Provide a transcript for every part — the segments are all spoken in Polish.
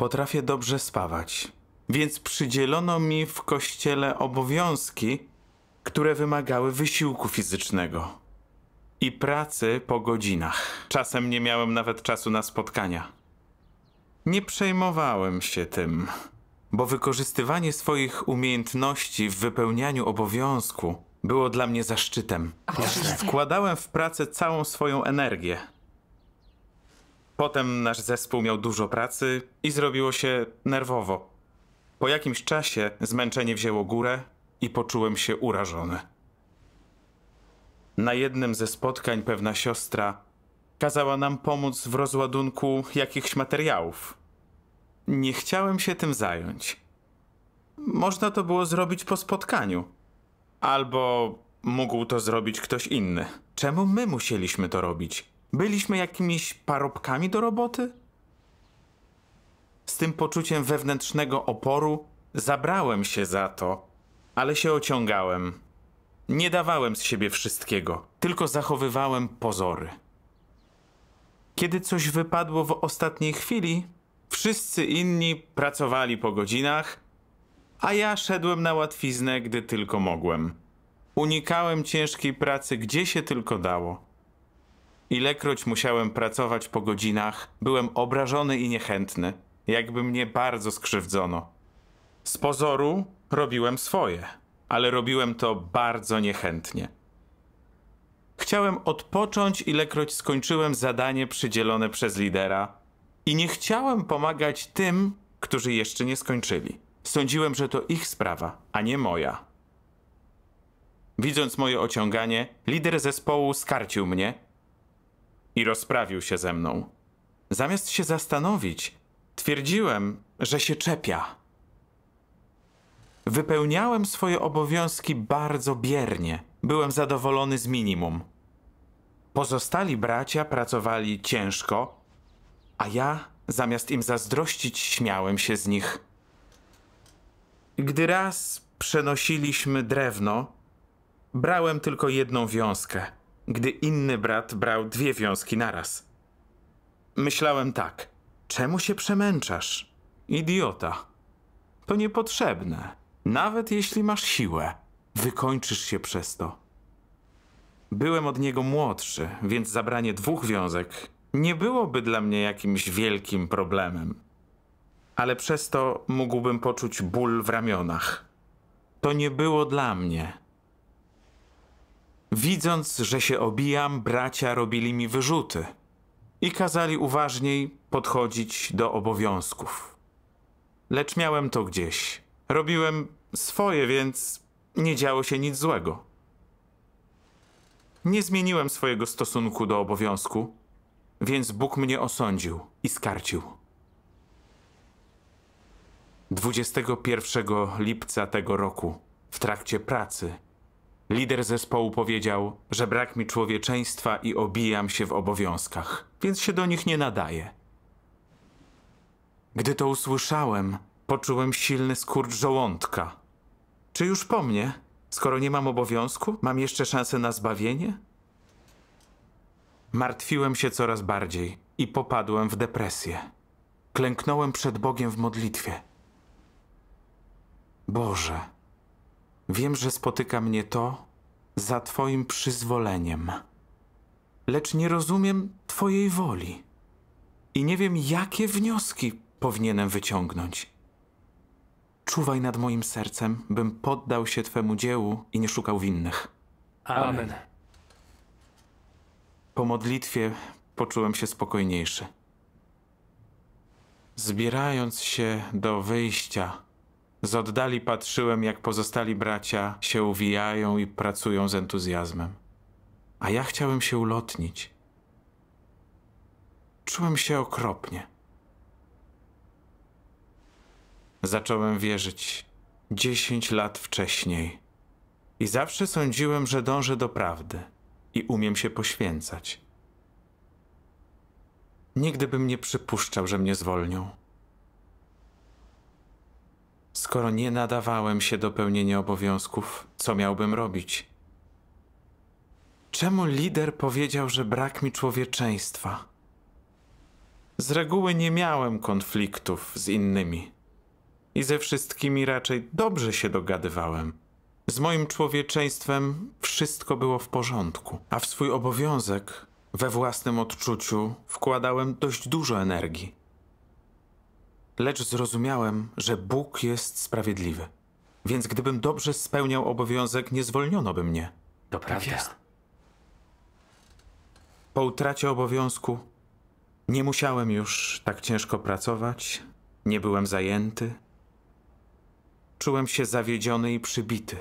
Potrafię dobrze spawać, więc przydzielono mi w kościele obowiązki, które wymagały wysiłku fizycznego i pracy po godzinach. Czasem nie miałem nawet czasu na spotkania. Nie przejmowałem się tym, bo wykorzystywanie swoich umiejętności w wypełnianiu obowiązku było dla mnie zaszczytem. Wkładałem w pracę całą swoją energię. Potem nasz zespół miał dużo pracy i zrobiło się nerwowo. Po jakimś czasie zmęczenie wzięło górę i poczułem się urażony. Na jednym ze spotkań pewna siostra kazała nam pomóc w rozładunku jakichś materiałów. Nie chciałem się tym zająć. Można to było zrobić po spotkaniu. Albo mógł to zrobić ktoś inny. Czemu my musieliśmy to robić? Byliśmy jakimiś parobkami do roboty? Z tym poczuciem wewnętrznego oporu zabrałem się za to, ale się ociągałem. Nie dawałem z siebie wszystkiego, tylko zachowywałem pozory. Kiedy coś wypadło w ostatniej chwili, wszyscy inni pracowali po godzinach, a ja szedłem na łatwiznę, gdy tylko mogłem. Unikałem ciężkiej pracy, gdzie się tylko dało. Ilekroć musiałem pracować po godzinach, byłem obrażony i niechętny, jakby mnie bardzo skrzywdzono. Z pozoru robiłem swoje, ale robiłem to bardzo niechętnie. Chciałem odpocząć, ilekroć skończyłem zadanie przydzielone przez lidera, i nie chciałem pomagać tym, którzy jeszcze nie skończyli. Sądziłem, że to ich sprawa, a nie moja. Widząc moje ociąganie, lider zespołu skarcił mnie i rozprawił się ze mną. Zamiast się zastanowić, twierdziłem, że się czepia. Wypełniałem swoje obowiązki bardzo biernie. Byłem zadowolony z minimum. Pozostali bracia pracowali ciężko, a ja, zamiast im zazdrościć, śmiałem się z nich. Gdy raz przenosiliśmy drewno, brałem tylko jedną wiązkę – gdy inny brat brał dwie wiązki naraz. Myślałem tak, czemu się przemęczasz? Idiota. To niepotrzebne, nawet jeśli masz siłę. Wykończysz się przez to. Byłem od niego młodszy, więc zabranie dwóch wiązek nie byłoby dla mnie jakimś wielkim problemem. Ale przez to mógłbym poczuć ból w ramionach. To nie było dla mnie. Widząc, że się obijam, bracia robili mi wyrzuty i kazali uważniej podchodzić do obowiązków. Lecz miałem to gdzieś. Robiłem swoje, więc nie działo się nic złego. Nie zmieniłem swojego stosunku do obowiązku, więc Bóg mnie osądził i skarcił. 21 lipca tego roku, w trakcie pracy, Lider zespołu powiedział, że brak mi człowieczeństwa i obijam się w obowiązkach, więc się do nich nie nadaje. Gdy to usłyszałem, poczułem silny skurcz żołądka. Czy już po mnie? Skoro nie mam obowiązku, mam jeszcze szansę na zbawienie? Martwiłem się coraz bardziej i popadłem w depresję. Klęknąłem przed Bogiem w modlitwie. Boże, Wiem, że spotyka mnie to za Twoim przyzwoleniem, lecz nie rozumiem Twojej woli i nie wiem, jakie wnioski powinienem wyciągnąć. Czuwaj nad moim sercem, bym poddał się Twemu dziełu i nie szukał winnych. Amen. Po modlitwie poczułem się spokojniejszy. Zbierając się do wyjścia, z oddali patrzyłem, jak pozostali bracia się uwijają i pracują z entuzjazmem. A ja chciałem się ulotnić. Czułem się okropnie. Zacząłem wierzyć dziesięć lat wcześniej. I zawsze sądziłem, że dążę do prawdy i umiem się poświęcać. Nigdy bym nie przypuszczał, że mnie zwolnią. Skoro nie nadawałem się do pełnienia obowiązków, co miałbym robić? Czemu lider powiedział, że brak mi człowieczeństwa? Z reguły nie miałem konfliktów z innymi. I ze wszystkimi raczej dobrze się dogadywałem. Z moim człowieczeństwem wszystko było w porządku, a w swój obowiązek, we własnym odczuciu, wkładałem dość dużo energii lecz zrozumiałem, że Bóg jest sprawiedliwy. Więc gdybym dobrze spełniał obowiązek, nie zwolniono by mnie. To tak prawda. Po utracie obowiązku nie musiałem już tak ciężko pracować, nie byłem zajęty. Czułem się zawiedziony i przybity.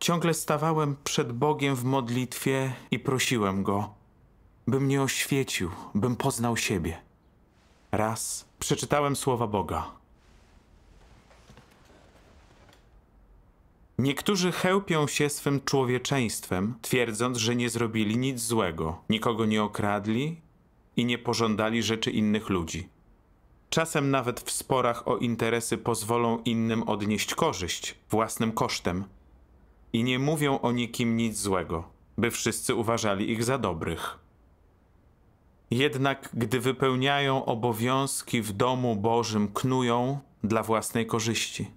Ciągle stawałem przed Bogiem w modlitwie i prosiłem Go, by mnie oświecił, bym poznał siebie. Raz przeczytałem słowa Boga. Niektórzy chełpią się swym człowieczeństwem, twierdząc, że nie zrobili nic złego, nikogo nie okradli i nie pożądali rzeczy innych ludzi. Czasem nawet w sporach o interesy pozwolą innym odnieść korzyść własnym kosztem i nie mówią o nikim nic złego, by wszyscy uważali ich za dobrych. Jednak gdy wypełniają obowiązki w domu Bożym, knują dla własnej korzyści.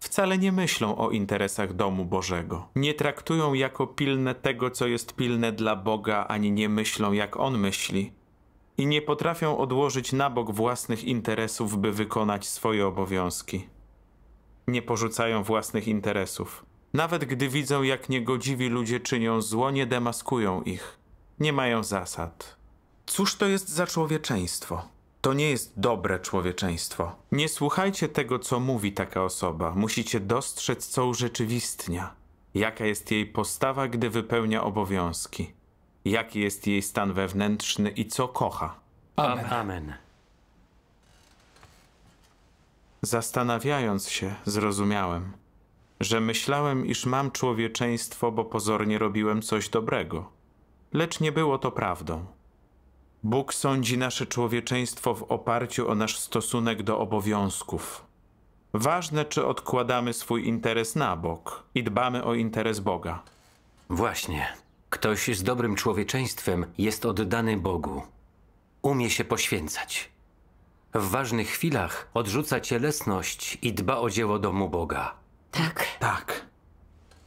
Wcale nie myślą o interesach domu Bożego. Nie traktują jako pilne tego, co jest pilne dla Boga, ani nie myślą, jak On myśli. I nie potrafią odłożyć na bok własnych interesów, by wykonać swoje obowiązki. Nie porzucają własnych interesów. Nawet gdy widzą, jak niegodziwi ludzie czynią zło, nie demaskują ich. Nie mają zasad. Cóż to jest za człowieczeństwo? To nie jest dobre człowieczeństwo. Nie słuchajcie tego, co mówi taka osoba. Musicie dostrzec, co urzeczywistnia. Jaka jest jej postawa, gdy wypełnia obowiązki? Jaki jest jej stan wewnętrzny i co kocha? Amen. Amen. Zastanawiając się, zrozumiałem, że myślałem, iż mam człowieczeństwo, bo pozornie robiłem coś dobrego. Lecz nie było to prawdą. Bóg sądzi nasze człowieczeństwo w oparciu o nasz stosunek do obowiązków. Ważne, czy odkładamy swój interes na bok i dbamy o interes Boga. Właśnie. Ktoś z dobrym człowieczeństwem jest oddany Bogu. Umie się poświęcać. W ważnych chwilach odrzuca cielesność i dba o dzieło domu Boga. Tak. Tak.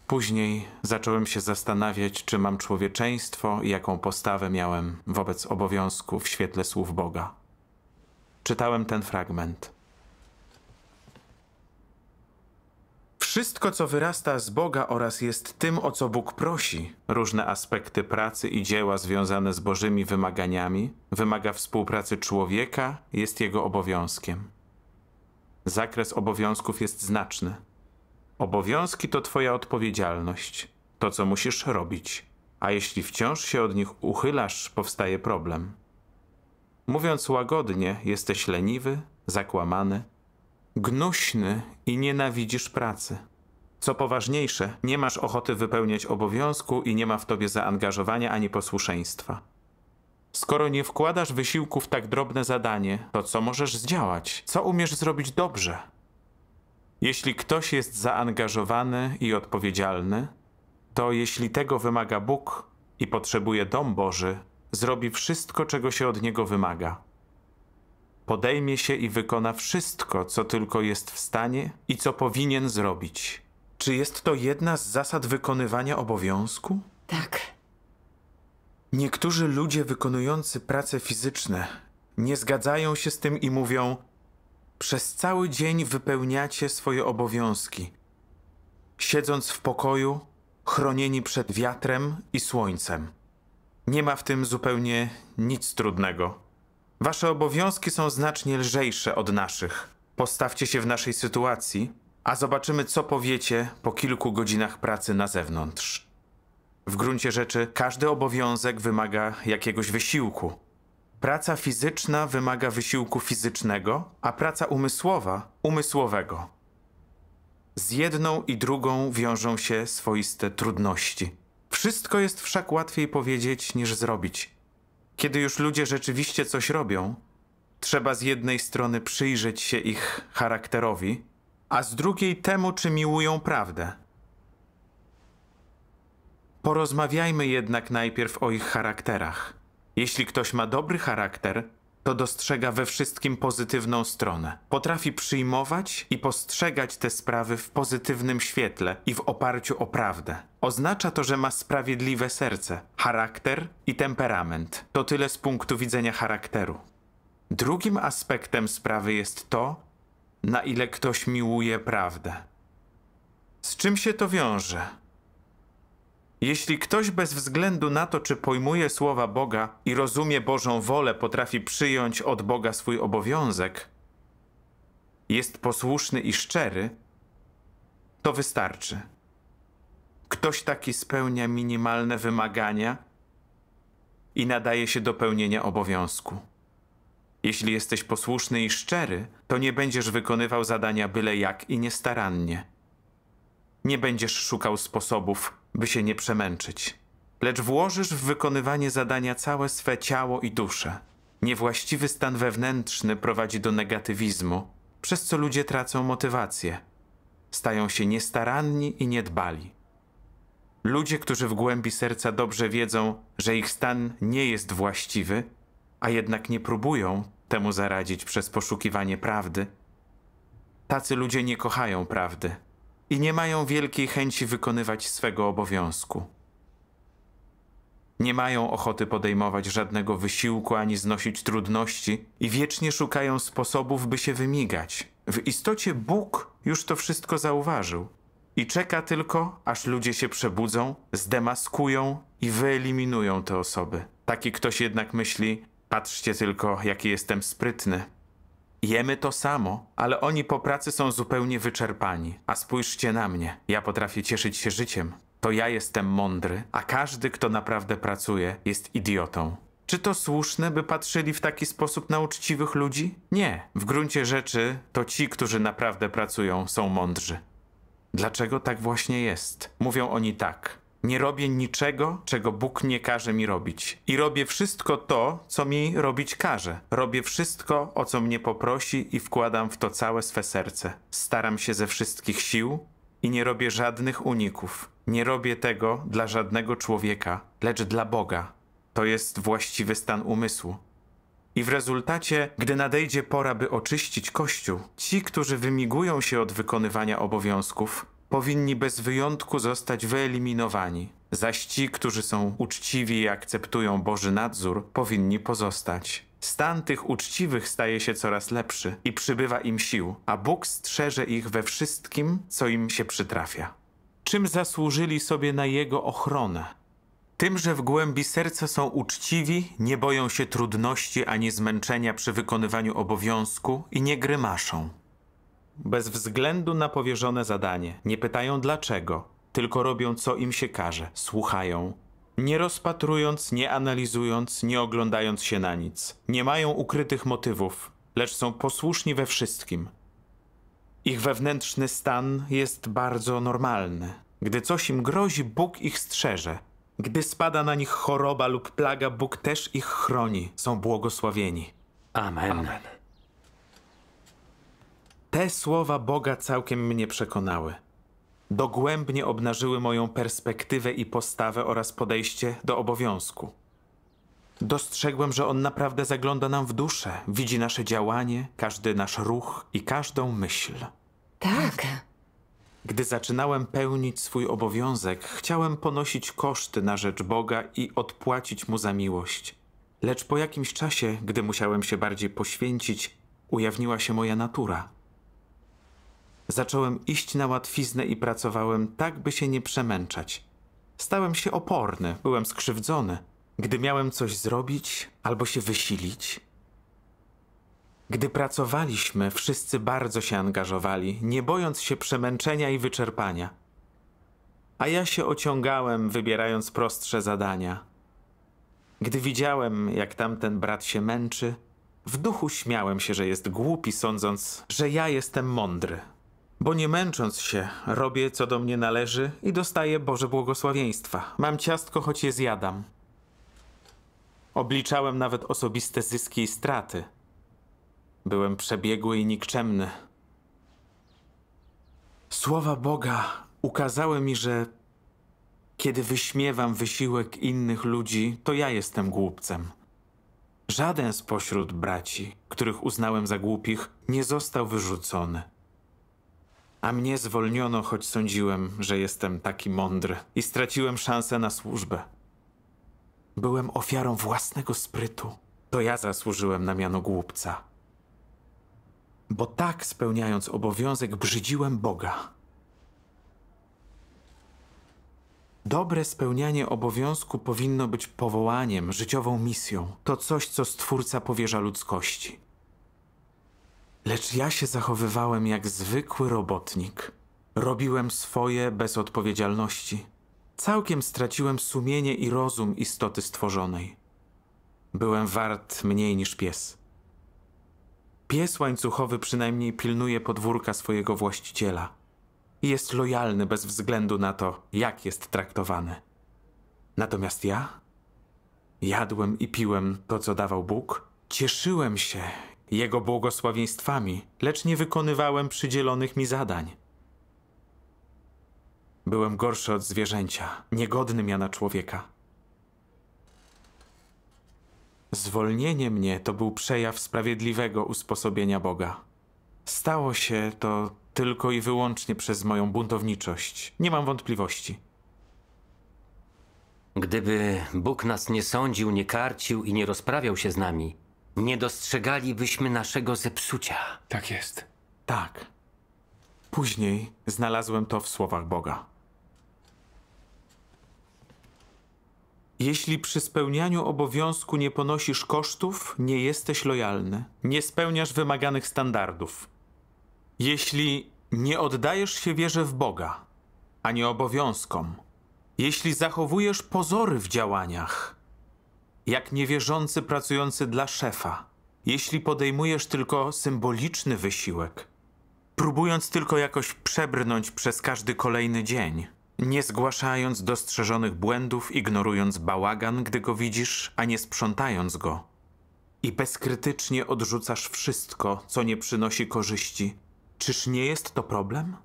Później zacząłem się zastanawiać, czy mam człowieczeństwo i jaką postawę miałem wobec obowiązku w świetle słów Boga. Czytałem ten fragment. Wszystko, co wyrasta z Boga oraz jest tym, o co Bóg prosi, różne aspekty pracy i dzieła związane z Bożymi wymaganiami, wymaga współpracy człowieka, jest jego obowiązkiem. Zakres obowiązków jest znaczny. Obowiązki to twoja odpowiedzialność, to co musisz robić, a jeśli wciąż się od nich uchylasz, powstaje problem. Mówiąc łagodnie, jesteś leniwy, zakłamany, gnuśny i nienawidzisz pracy. Co poważniejsze, nie masz ochoty wypełniać obowiązku i nie ma w tobie zaangażowania ani posłuszeństwa. Skoro nie wkładasz wysiłku w tak drobne zadanie, to co możesz zdziałać? Co umiesz zrobić dobrze? Jeśli ktoś jest zaangażowany i odpowiedzialny, to jeśli tego wymaga Bóg i potrzebuje dom Boży, zrobi wszystko, czego się od niego wymaga. Podejmie się i wykona wszystko, co tylko jest w stanie i co powinien zrobić. Czy jest to jedna z zasad wykonywania obowiązku? Tak. Niektórzy ludzie wykonujący prace fizyczne nie zgadzają się z tym i mówią: przez cały dzień wypełniacie swoje obowiązki, siedząc w pokoju, chronieni przed wiatrem i słońcem. Nie ma w tym zupełnie nic trudnego. Wasze obowiązki są znacznie lżejsze od naszych. Postawcie się w naszej sytuacji, a zobaczymy, co powiecie po kilku godzinach pracy na zewnątrz. W gruncie rzeczy każdy obowiązek wymaga jakiegoś wysiłku. Praca fizyczna wymaga wysiłku fizycznego, a praca umysłowa umysłowego. Z jedną i drugą wiążą się swoiste trudności. Wszystko jest wszak łatwiej powiedzieć niż zrobić. Kiedy już ludzie rzeczywiście coś robią, trzeba z jednej strony przyjrzeć się ich charakterowi, a z drugiej temu, czy miłują prawdę. Porozmawiajmy jednak najpierw o ich charakterach. Jeśli ktoś ma dobry charakter, to dostrzega we wszystkim pozytywną stronę. Potrafi przyjmować i postrzegać te sprawy w pozytywnym świetle i w oparciu o prawdę. Oznacza to, że ma sprawiedliwe serce, charakter i temperament. To tyle z punktu widzenia charakteru. Drugim aspektem sprawy jest to, na ile ktoś miłuje prawdę. Z czym się to wiąże? Jeśli ktoś bez względu na to, czy pojmuje słowa Boga i rozumie Bożą wolę, potrafi przyjąć od Boga swój obowiązek, jest posłuszny i szczery, to wystarczy. Ktoś taki spełnia minimalne wymagania i nadaje się do pełnienia obowiązku. Jeśli jesteś posłuszny i szczery, to nie będziesz wykonywał zadania byle jak i niestarannie. Nie będziesz szukał sposobów, by się nie przemęczyć, lecz włożysz w wykonywanie zadania całe swe ciało i duszę. Niewłaściwy stan wewnętrzny prowadzi do negatywizmu, przez co ludzie tracą motywację. Stają się niestaranni i niedbali. Ludzie, którzy w głębi serca dobrze wiedzą, że ich stan nie jest właściwy, a jednak nie próbują temu zaradzić przez poszukiwanie prawdy, tacy ludzie nie kochają prawdy i nie mają wielkiej chęci wykonywać swego obowiązku. Nie mają ochoty podejmować żadnego wysiłku ani znosić trudności i wiecznie szukają sposobów, by się wymigać. W istocie Bóg już to wszystko zauważył i czeka tylko, aż ludzie się przebudzą, zdemaskują i wyeliminują te osoby. Taki ktoś jednak myśli: Patrzcie tylko, jaki jestem sprytny. Jemy to samo, ale oni po pracy są zupełnie wyczerpani. A spójrzcie na mnie. Ja potrafię cieszyć się życiem. To ja jestem mądry, a każdy, kto naprawdę pracuje, jest idiotą. Czy to słuszne, by patrzyli w taki sposób na uczciwych ludzi? Nie. W gruncie rzeczy to ci, którzy naprawdę pracują, są mądrzy. Dlaczego tak właśnie jest? Mówią oni tak. Nie robię niczego, czego Bóg nie każe mi robić. I robię wszystko to, co mi robić każe. Robię wszystko, o co mnie poprosi i wkładam w to całe swe serce. Staram się ze wszystkich sił i nie robię żadnych uników. Nie robię tego dla żadnego człowieka, lecz dla Boga. To jest właściwy stan umysłu. I w rezultacie, gdy nadejdzie pora, by oczyścić Kościół, ci, którzy wymigują się od wykonywania obowiązków, powinni bez wyjątku zostać wyeliminowani, zaś ci, którzy są uczciwi i akceptują Boży nadzór, powinni pozostać. Stan tych uczciwych staje się coraz lepszy i przybywa im sił, a Bóg strzeże ich we wszystkim, co im się przytrafia. Czym zasłużyli sobie na Jego ochronę? Tym, że w głębi serca są uczciwi, nie boją się trudności ani zmęczenia przy wykonywaniu obowiązku i nie grymaszą bez względu na powierzone zadanie. Nie pytają dlaczego, tylko robią co im się każe, słuchają. Nie rozpatrując, nie analizując, nie oglądając się na nic. Nie mają ukrytych motywów, lecz są posłuszni we wszystkim. Ich wewnętrzny stan jest bardzo normalny. Gdy coś im grozi, Bóg ich strzeże. Gdy spada na nich choroba lub plaga, Bóg też ich chroni. Są błogosławieni. Amen. Amen. Te słowa Boga całkiem mnie przekonały. Dogłębnie obnażyły moją perspektywę i postawę oraz podejście do obowiązku. Dostrzegłem, że On naprawdę zagląda nam w duszę, widzi nasze działanie, każdy nasz ruch i każdą myśl. Tak. Gdy zaczynałem pełnić swój obowiązek, chciałem ponosić koszty na rzecz Boga i odpłacić Mu za miłość. Lecz po jakimś czasie, gdy musiałem się bardziej poświęcić, ujawniła się moja natura. Zacząłem iść na łatwiznę i pracowałem tak, by się nie przemęczać. Stałem się oporny, byłem skrzywdzony. Gdy miałem coś zrobić albo się wysilić, gdy pracowaliśmy, wszyscy bardzo się angażowali, nie bojąc się przemęczenia i wyczerpania. A ja się ociągałem, wybierając prostsze zadania. Gdy widziałem, jak tamten brat się męczy, w duchu śmiałem się, że jest głupi, sądząc, że ja jestem mądry. Bo nie męcząc się, robię co do mnie należy i dostaję Boże błogosławieństwa. Mam ciastko, choć je zjadam. Obliczałem nawet osobiste zyski i straty. Byłem przebiegły i nikczemny. Słowa Boga ukazały mi, że kiedy wyśmiewam wysiłek innych ludzi, to ja jestem głupcem. Żaden spośród braci, których uznałem za głupich, nie został wyrzucony. A mnie zwolniono, choć sądziłem, że jestem taki mądry i straciłem szansę na służbę. Byłem ofiarą własnego sprytu. To ja zasłużyłem na miano głupca. Bo tak spełniając obowiązek, brzydziłem Boga. Dobre spełnianie obowiązku powinno być powołaniem, życiową misją. To coś, co Stwórca powierza ludzkości. Lecz ja się zachowywałem jak zwykły robotnik. Robiłem swoje bez odpowiedzialności. Całkiem straciłem sumienie i rozum istoty stworzonej. Byłem wart mniej niż pies. Pies łańcuchowy przynajmniej pilnuje podwórka swojego właściciela i jest lojalny bez względu na to, jak jest traktowany. Natomiast ja jadłem i piłem to, co dawał Bóg, cieszyłem się jego błogosławieństwami, lecz nie wykonywałem przydzielonych mi zadań. Byłem gorszy od zwierzęcia, niegodny miana człowieka. Zwolnienie mnie to był przejaw sprawiedliwego usposobienia Boga. Stało się to tylko i wyłącznie przez moją buntowniczość. Nie mam wątpliwości. Gdyby Bóg nas nie sądził, nie karcił i nie rozprawiał się z nami, nie dostrzegalibyśmy naszego zepsucia. Tak jest. Tak. Później znalazłem to w słowach Boga. Jeśli przy spełnianiu obowiązku nie ponosisz kosztów, nie jesteś lojalny, nie spełniasz wymaganych standardów. Jeśli nie oddajesz się wierze w Boga, a nie obowiązkom, jeśli zachowujesz pozory w działaniach, jak niewierzący pracujący dla szefa, jeśli podejmujesz tylko symboliczny wysiłek, próbując tylko jakoś przebrnąć przez każdy kolejny dzień, nie zgłaszając dostrzeżonych błędów, ignorując bałagan, gdy go widzisz, a nie sprzątając go. I bezkrytycznie odrzucasz wszystko, co nie przynosi korzyści. Czyż nie jest to problem?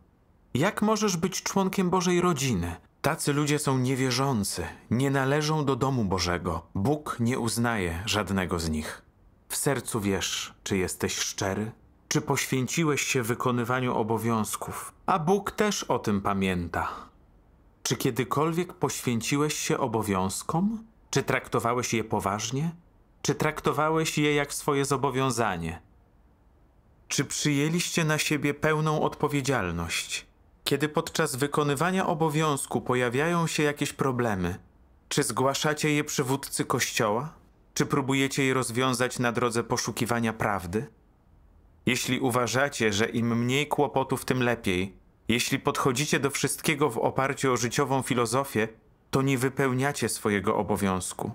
Jak możesz być członkiem Bożej rodziny, Tacy ludzie są niewierzący, nie należą do domu Bożego. Bóg nie uznaje żadnego z nich. W sercu wiesz, czy jesteś szczery, czy poświęciłeś się wykonywaniu obowiązków, a Bóg też o tym pamięta. Czy kiedykolwiek poświęciłeś się obowiązkom? Czy traktowałeś je poważnie? Czy traktowałeś je jak swoje zobowiązanie? Czy przyjęliście na siebie pełną odpowiedzialność? kiedy podczas wykonywania obowiązku pojawiają się jakieś problemy, czy zgłaszacie je przywódcy kościoła? Czy próbujecie je rozwiązać na drodze poszukiwania prawdy? Jeśli uważacie, że im mniej kłopotów, tym lepiej, jeśli podchodzicie do wszystkiego w oparciu o życiową filozofię, to nie wypełniacie swojego obowiązku.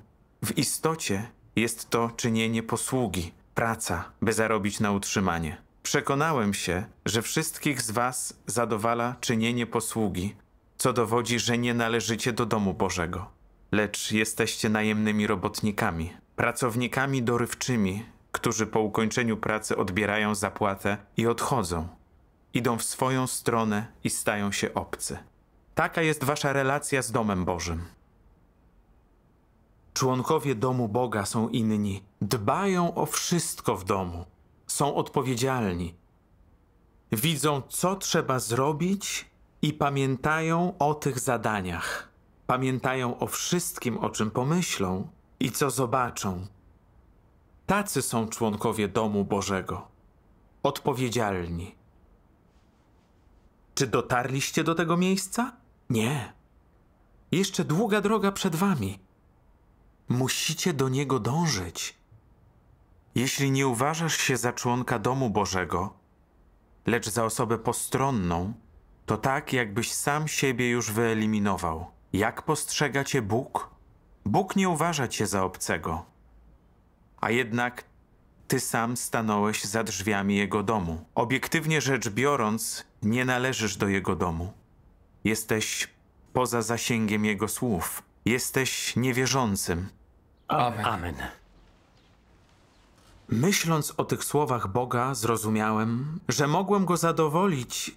W istocie jest to czynienie posługi, praca, by zarobić na utrzymanie. Przekonałem się, że wszystkich z was zadowala czynienie posługi, co dowodzi, że nie należycie do domu Bożego, lecz jesteście najemnymi robotnikami, pracownikami dorywczymi, którzy po ukończeniu pracy odbierają zapłatę i odchodzą. Idą w swoją stronę i stają się obcy. Taka jest wasza relacja z domem Bożym. Członkowie domu Boga są inni, dbają o wszystko w domu są odpowiedzialni. Widzą, co trzeba zrobić i pamiętają o tych zadaniach. Pamiętają o wszystkim, o czym pomyślą i co zobaczą. Tacy są członkowie domu Bożego odpowiedzialni. Czy dotarliście do tego miejsca? Nie. Jeszcze długa droga przed wami. Musicie do niego dążyć. Jeśli nie uważasz się za członka domu Bożego, lecz za osobę postronną, to tak, jakbyś sam siebie już wyeliminował. Jak postrzega cię Bóg? Bóg nie uważa cię za obcego, a jednak ty sam stanąłeś za drzwiami jego domu. Obiektywnie rzecz biorąc, nie należysz do jego domu. Jesteś poza zasięgiem jego słów. Jesteś niewierzącym. Amen. Amen. Myśląc o tych słowach Boga, zrozumiałem, że mogłem go zadowolić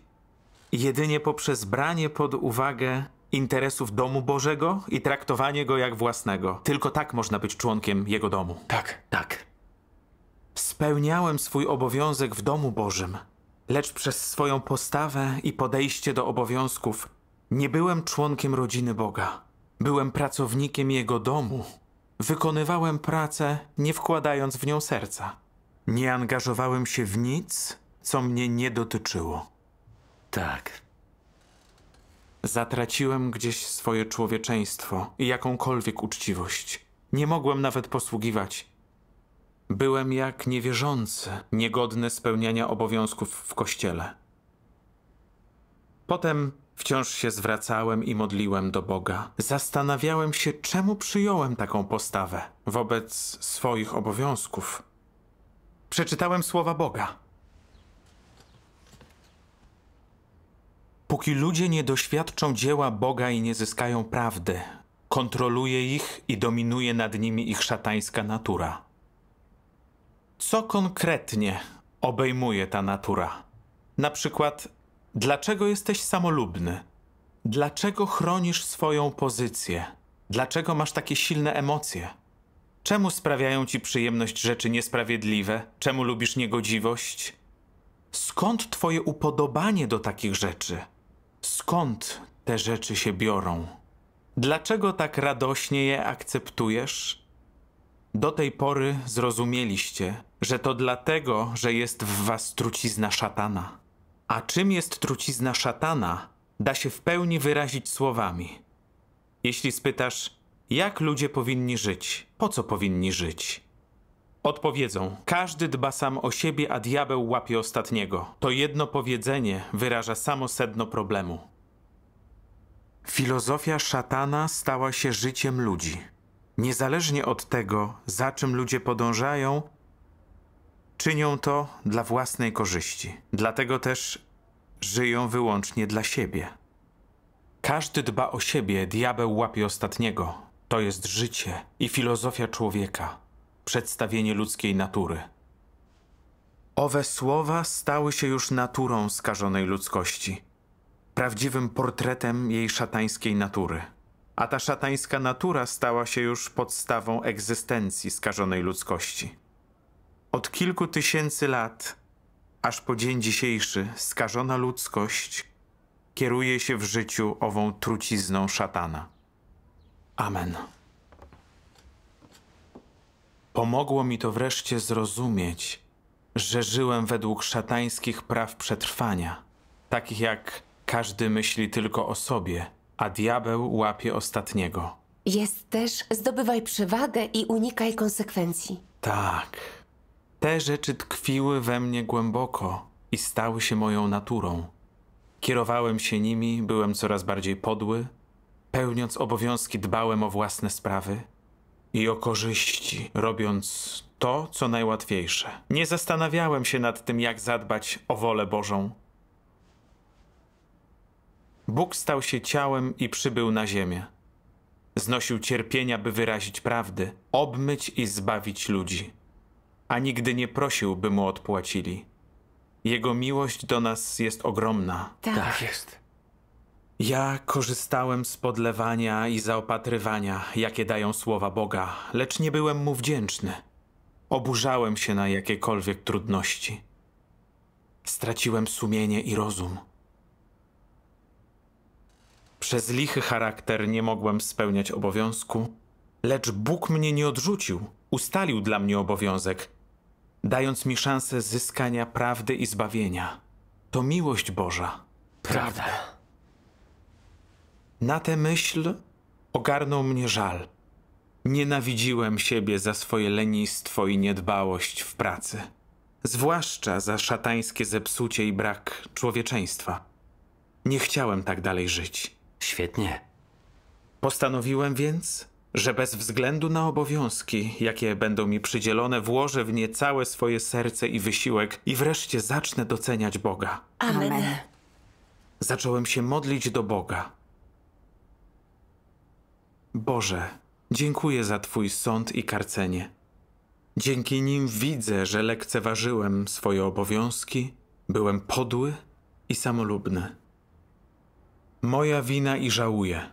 jedynie poprzez branie pod uwagę interesów domu Bożego i traktowanie go jak własnego. Tylko tak można być członkiem jego domu. Tak. Tak. Spełniałem swój obowiązek w domu Bożym, lecz przez swoją postawę i podejście do obowiązków nie byłem członkiem rodziny Boga. Byłem pracownikiem jego domu Wykonywałem pracę, nie wkładając w nią serca. Nie angażowałem się w nic, co mnie nie dotyczyło. Tak. Zatraciłem gdzieś swoje człowieczeństwo i jakąkolwiek uczciwość. Nie mogłem nawet posługiwać. Byłem jak niewierzący, niegodny spełniania obowiązków w kościele. Potem Wciąż się zwracałem i modliłem do Boga. Zastanawiałem się, czemu przyjąłem taką postawę wobec swoich obowiązków. Przeczytałem słowa Boga. Póki ludzie nie doświadczą dzieła Boga i nie zyskają prawdy, kontroluje ich i dominuje nad nimi ich szatańska natura. Co konkretnie obejmuje ta natura? Na przykład Dlaczego jesteś samolubny? Dlaczego chronisz swoją pozycję? Dlaczego masz takie silne emocje? Czemu sprawiają ci przyjemność rzeczy niesprawiedliwe? Czemu lubisz niegodziwość? Skąd twoje upodobanie do takich rzeczy? Skąd te rzeczy się biorą? Dlaczego tak radośnie je akceptujesz? Do tej pory zrozumieliście, że to dlatego, że jest w was trucizna szatana. A czym jest trucizna szatana, da się w pełni wyrazić słowami. Jeśli spytasz, jak ludzie powinni żyć, po co powinni żyć? Odpowiedzą: Każdy dba sam o siebie, a diabeł łapie ostatniego. To jedno powiedzenie wyraża samo sedno problemu. Filozofia szatana stała się życiem ludzi. Niezależnie od tego, za czym ludzie podążają, Czynią to dla własnej korzyści, dlatego też żyją wyłącznie dla siebie. Każdy dba o siebie, diabeł łapie ostatniego. To jest życie i filozofia człowieka, przedstawienie ludzkiej natury. Owe słowa stały się już naturą skażonej ludzkości, prawdziwym portretem jej szatańskiej natury. A ta szatańska natura stała się już podstawą egzystencji skażonej ludzkości. Od kilku tysięcy lat, aż po dzień dzisiejszy, skażona ludzkość kieruje się w życiu ową trucizną szatana. Amen. Pomogło mi to wreszcie zrozumieć, że żyłem według szatańskich praw przetrwania, takich jak każdy myśli tylko o sobie, a diabeł łapie ostatniego. Jest też zdobywaj przewagę i unikaj konsekwencji. Tak. Te rzeczy tkwiły we mnie głęboko i stały się moją naturą. Kierowałem się nimi, byłem coraz bardziej podły, pełniąc obowiązki dbałem o własne sprawy i o korzyści, robiąc to, co najłatwiejsze. Nie zastanawiałem się nad tym, jak zadbać o wolę Bożą. Bóg stał się ciałem i przybył na ziemię. Znosił cierpienia, by wyrazić prawdy, obmyć i zbawić ludzi a nigdy nie prosił, by mu odpłacili. Jego miłość do nas jest ogromna. Tak, tak jest. Ja korzystałem z podlewania i zaopatrywania, jakie dają słowa Boga, lecz nie byłem mu wdzięczny. Oburzałem się na jakiekolwiek trudności. Straciłem sumienie i rozum. Przez lichy charakter nie mogłem spełniać obowiązku, lecz Bóg mnie nie odrzucił. Ustalił dla mnie obowiązek dając mi szansę zyskania prawdy i zbawienia. To miłość Boża. Prawda. Na tę myśl ogarnął mnie żal. Nienawidziłem siebie za swoje lenistwo i niedbałość w pracy. Zwłaszcza za szatańskie zepsucie i brak człowieczeństwa. Nie chciałem tak dalej żyć. Świetnie. Postanowiłem więc, że bez względu na obowiązki, jakie będą mi przydzielone, włożę w nie całe swoje serce i wysiłek i wreszcie zacznę doceniać Boga. Amen. Zacząłem się modlić do Boga. Boże, dziękuję za Twój sąd i karcenie. Dzięki nim widzę, że lekceważyłem swoje obowiązki, byłem podły i samolubny. Moja wina i żałuję.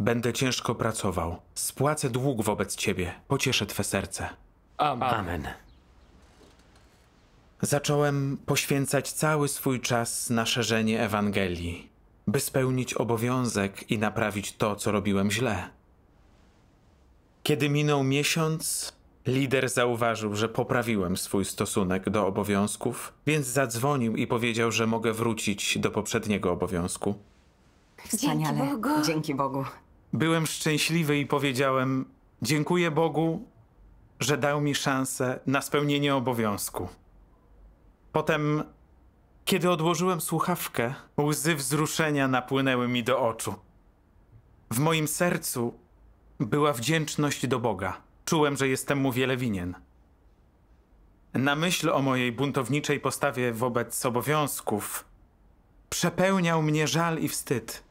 Będę ciężko pracował. Spłacę dług wobec ciebie. Pocieszę twe serce. Amen. Amen. Zacząłem poświęcać cały swój czas na szerzenie Ewangelii, by spełnić obowiązek i naprawić to, co robiłem źle. Kiedy minął miesiąc, lider zauważył, że poprawiłem swój stosunek do obowiązków, więc zadzwonił i powiedział, że mogę wrócić do poprzedniego obowiązku. Wspaniale. Dzięki Bogu. Dzięki Bogu. Byłem szczęśliwy i powiedziałem: Dziękuję Bogu, że dał mi szansę na spełnienie obowiązku. Potem, kiedy odłożyłem słuchawkę, łzy wzruszenia napłynęły mi do oczu. W moim sercu była wdzięczność do Boga. Czułem, że jestem mu wiele winien. Na myśl o mojej buntowniczej postawie wobec obowiązków, przepełniał mnie żal i wstyd.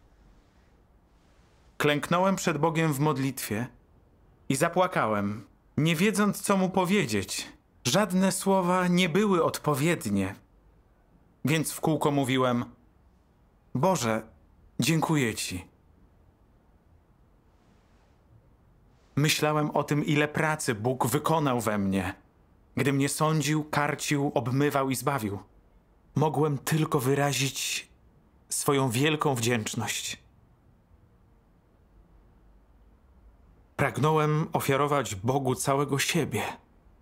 Klęknąłem przed Bogiem w modlitwie i zapłakałem, nie wiedząc, co mu powiedzieć. Żadne słowa nie były odpowiednie. Więc w kółko mówiłem: Boże, dziękuję Ci. Myślałem o tym, ile pracy Bóg wykonał we mnie, gdy mnie sądził, karcił, obmywał i zbawił. Mogłem tylko wyrazić swoją wielką wdzięczność. Pragnąłem ofiarować Bogu całego siebie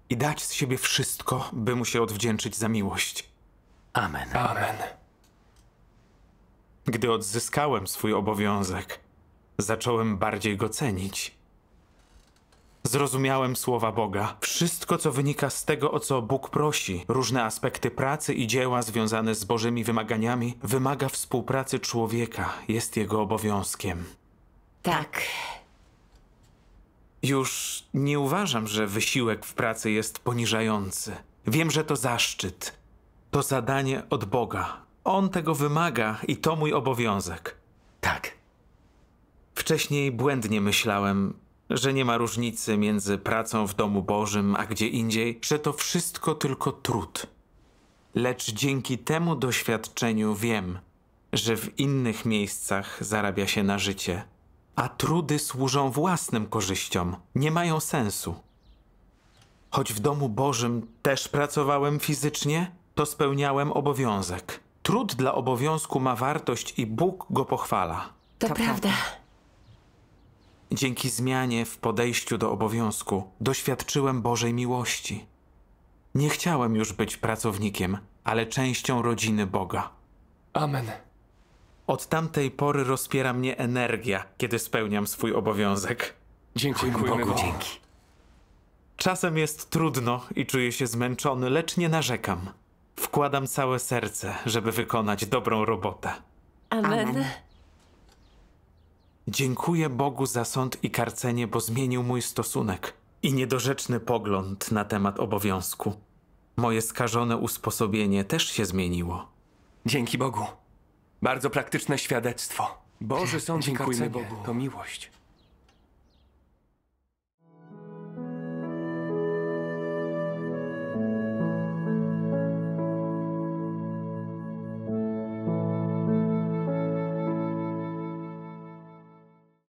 i dać z siebie wszystko, by mu się odwdzięczyć za miłość. Amen. Amen. Gdy odzyskałem swój obowiązek, zacząłem bardziej go cenić. Zrozumiałem słowa Boga. Wszystko, co wynika z tego, o co Bóg prosi, różne aspekty pracy i dzieła związane z Bożymi wymaganiami, wymaga współpracy człowieka, jest jego obowiązkiem. Tak, już nie uważam, że wysiłek w pracy jest poniżający. Wiem, że to zaszczyt. To zadanie od Boga. On tego wymaga i to mój obowiązek. Tak. Wcześniej błędnie myślałem, że nie ma różnicy między pracą w domu Bożym a gdzie indziej, że to wszystko tylko trud. Lecz dzięki temu doświadczeniu wiem, że w innych miejscach zarabia się na życie a trudy służą własnym korzyściom, nie mają sensu. Choć w domu Bożym też pracowałem fizycznie, to spełniałem obowiązek. Trud dla obowiązku ma wartość i Bóg go pochwala. To, to prawda. Dzięki zmianie w podejściu do obowiązku doświadczyłem Bożej miłości. Nie chciałem już być pracownikiem, ale częścią rodziny Boga. Amen. Od tamtej pory rozpiera mnie energia, kiedy spełniam swój obowiązek. Dziękuję Bogu. Dzięki. Czasem jest trudno i czuję się zmęczony, lecz nie narzekam. Wkładam całe serce, żeby wykonać dobrą robotę. Amen. Amen. Dziękuję Bogu za sąd i karcenie, bo zmienił mój stosunek i niedorzeczny pogląd na temat obowiązku. Moje skażone usposobienie też się zmieniło. Dzięki Bogu. Bardzo praktyczne świadectwo. Boże sądzi Dziękujemy Bogu. to miłość.